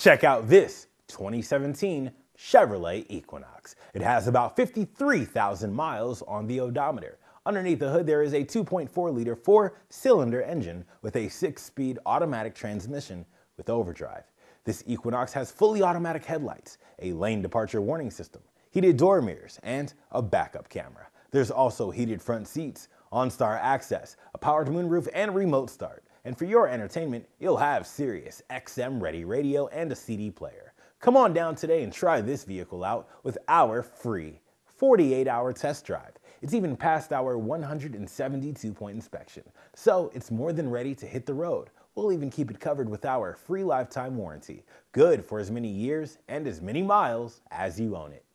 Check out this 2017 Chevrolet Equinox. It has about 53,000 miles on the odometer. Underneath the hood, there is a 2.4-liter four-cylinder engine with a six-speed automatic transmission with overdrive. This Equinox has fully automatic headlights, a lane departure warning system, heated door mirrors, and a backup camera. There's also heated front seats, OnStar access, a powered moonroof, and remote start and for your entertainment, you'll have Sirius XM Ready Radio and a CD player. Come on down today and try this vehicle out with our free 48-hour test drive. It's even passed our 172-point inspection, so it's more than ready to hit the road. We'll even keep it covered with our free lifetime warranty, good for as many years and as many miles as you own it.